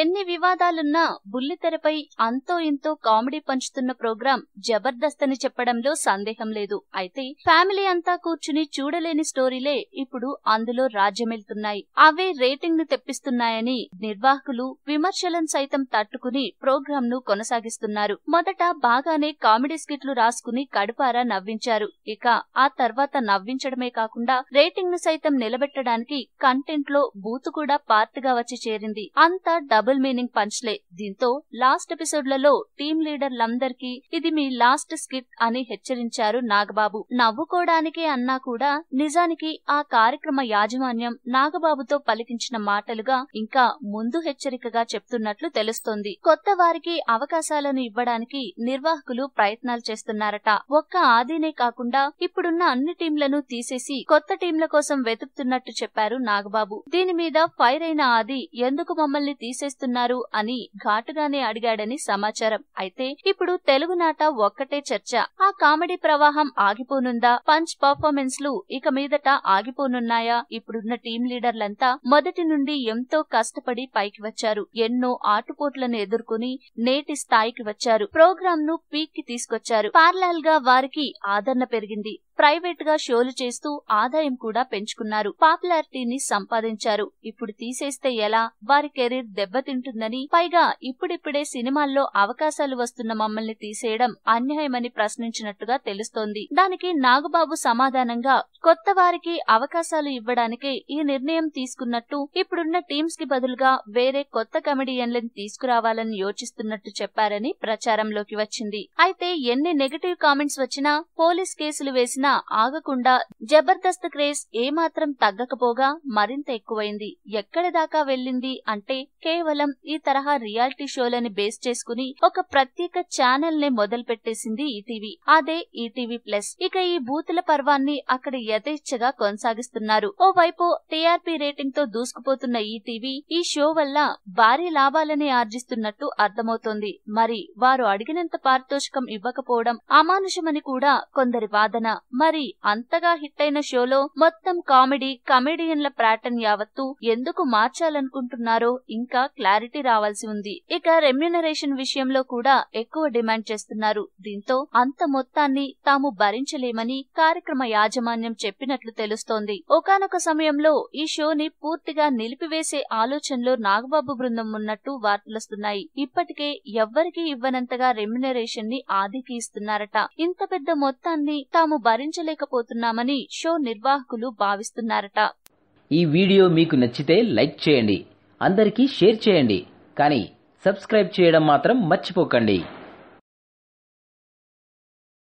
ఎన్ని వివాదాలున్నా బుల్లితెరపై అంతో ఇంతో కామెడీ పంచుతున్న ప్రోగ్రాం జబర్దస్త్ అని చెప్పడంలో సందేహం లేదు అయితే ఫ్యామిలీ అంతా కూర్చుని చూడలేని స్టోరీలే ఇప్పుడు అందులో రాజ్యమెళ్తున్నాయి అవే రేటింగ్ ను తెప్పిస్తున్నాయని నిర్వాహకులు విమర్శలను సైతం తట్టుకుని ప్రోగ్రాం ను కొనసాగిస్తున్నారు మొదట బాగానే కామెడీ స్కిట్లు రాసుకుని కడుపారా నవ్వించారు ఇక ఆ తర్వాత నవ్వించడమే కాకుండా రేటింగ్ ను సైతం నిలబెట్టడానికి కంటెంట్ లో బూత్ కూడా పార్ట్ గా వచ్చి చేరింది అంతా డబుల్ మీనింగ్ పంచ్లే దీంతో లాస్ట్ ఎపిసోడ్లలో టీం లీడర్లందరికీ ఇది మీ లాస్ట్ స్కిట్ అని హెచ్చరించారు నాగబాబు నవ్వుకోవడానికి అన్నా కూడా నిజానికి ఆ కార్యక్రమ యాజమాన్యం నాగబాబుతో పలికించిన మాటలుగా ఇంకా ముందు హెచ్చరికగా చెప్తున్నట్లు తెలుస్తోంది కొత్త వారికి అవకాశాలను ఇవ్వడానికి నిర్వాహకులు ప్రయత్నాలు చేస్తున్నారట ఒక్క ఆదినే కాకుండా ఇప్పుడున్న అన్ని టీంలను తీసేసి కొత్త టీంల కోసం వెతుకుతున్నట్టు చెప్పారు నాగబాబు దీని మీద ఫైర్ అయిన ఆది ఎందుకు మమ్మల్ని తీసే చేస్తున్నారు అని ఘాటుగానే అడిగాడని సమాచారం అయితే ఇప్పుడు తెలుగు నాట ఒక్కటే చర్చ ఆ కామెడీ ప్రవాహం ఆగిపోనుందా పంచ్ పర్ఫార్మెన్స్ లు ఇక మీదట ఆగిపోనున్నాయా ఇప్పుడున్న టీం లీడర్లంతా మొదటి నుండి ఎంతో కష్టపడి పైకి వచ్చారు ఎన్నో ఆటుపోట్లను ఎదుర్కొని నేటి స్థాయికి వచ్చారు ప్రోగ్రామ్ ను పీక్ కి తీసుకొచ్చారు పార్లల్ గా వారికి ఆదరణ పెరిగింది ప్రైవేట్ గా షోలు చేస్తూ ఆదాయం కూడా పెంచుకున్నారు పాపులారిటీని సంపాదించారు ఇప్పుడు తీసేస్తే ఎలా వారి కెరీర్ దెబ్బతింటుందని పైగా ఇప్పుడిప్పుడే సినిమాల్లో అవకాశాలు వస్తున్న మమ్మల్ని తీసేయడం అన్యాయమని ప్రశ్నించినట్టుగా తెలుస్తోంది దానికి నాగబాబు సమాధానంగా కొత్త వారికి అవకాశాలు ఇవ్వడానికే ఈ నిర్ణయం తీసుకున్నట్టు ఇప్పుడున్న టీమ్స్ కి బదులుగా వేరే కొత్త కమెడియన్లను తీసుకురావాలని యోచిస్తున్నట్టు చెప్పారని ప్రచారంలోకి వచ్చింది అయితే ఎన్ని నెగటివ్ కామెంట్స్ వచ్చినా పోలీస్ కేసులు వేసినా ఆగకుండా జబర్దస్త్ క్రేజ్ ఏమాత్రం తగ్గకపోగా మరింత ఎక్కువైంది ఎక్కడి దాకా వెళ్ళింది అంటే కేవలం ఈ తరహా రియాలిటీ షోలని బేస్ చేసుకుని ఒక ప్రత్యేక ఛానల్ నే పెట్టేసింది ఈటీవీ అదే ఈటీవీ ప్లస్ ఇక ఈ బూతుల పర్వాన్ని అక్కడ యథేచ్ఛగా కొనసాగిస్తున్నారు ఓవైపు టీఆర్పీ రేటింగ్ తో దూసుకుపోతున్న ఈటీవీ ఈ షో వల్ల భారీ లాభాలనే ఆర్జిస్తున్నట్టు అర్థమవుతోంది మరి వారు అడిగినంత పారితోషికం ఇవ్వకపోవడం అమానుషమని కూడా కొందరి వాదన మరి అంతగా హిట్ అయిన షోలో మొత్తం కామెడీ కమెడియన్ల ప్యాటర్న్ యావత్తు ఎందుకు మార్చాలనుకుంటున్నారో ఇంకా క్లారిటీ రావాల్సి ఉంది ఇక రెమ్యునరేషన్ విషయంలో కూడా ఎక్కువ డిమాండ్ చేస్తున్నారు దీంతో అంత మొత్తాన్ని తాము భరించలేమని కార్యక్రమ యాజమాన్యం చెప్పినట్లు తెలుస్తోంది ఒకనొక సమయంలో ఈ షోని పూర్తిగా నిలిపివేసే ఆలోచనలో నాగబాబు బృందం ఉన్నట్టు వార్తలొస్తున్నాయి ఇప్పటికే ఎవ్వరికీ ఇవ్వనంతగా రెమ్యునరేషన్ ని ఆదికి ఇస్తున్నారట ఇంత పెద్ద మొత్తాన్ని తాము భరి భరించలేకపోతున్నామని షో నిర్వాహకులు భావిస్తున్నారట ఈ వీడియో మీకు నచ్చితే లైక్ చేయండి అందరికీ షేర్ చేయండి కానీ సబ్స్క్రైబ్ చేయడం మాత్రం మర్చిపోకండి